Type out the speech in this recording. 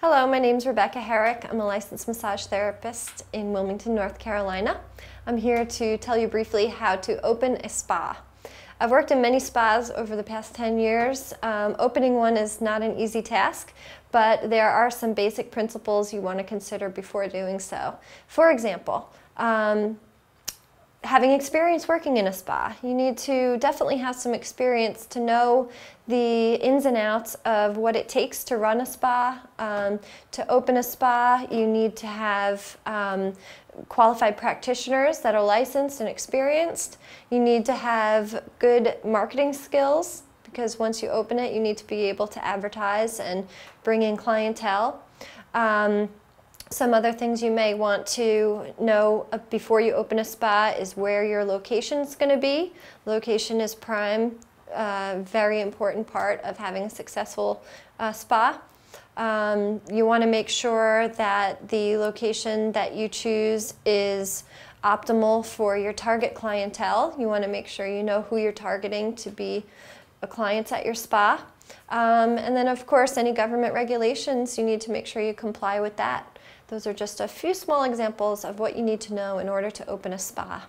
Hello, my name is Rebecca Herrick. I'm a licensed massage therapist in Wilmington, North Carolina. I'm here to tell you briefly how to open a spa. I've worked in many spas over the past 10 years. Um, opening one is not an easy task, but there are some basic principles you want to consider before doing so. For example, um, having experience working in a spa. You need to definitely have some experience to know the ins and outs of what it takes to run a spa. Um, to open a spa, you need to have um, qualified practitioners that are licensed and experienced. You need to have good marketing skills because once you open it, you need to be able to advertise and bring in clientele. Um, some other things you may want to know uh, before you open a spa is where your location is going to be. Location is prime, uh, very important part of having a successful uh, spa. Um, you want to make sure that the location that you choose is optimal for your target clientele. You want to make sure you know who you're targeting to be a client at your spa. Um, and then, of course, any government regulations, you need to make sure you comply with that. Those are just a few small examples of what you need to know in order to open a spa.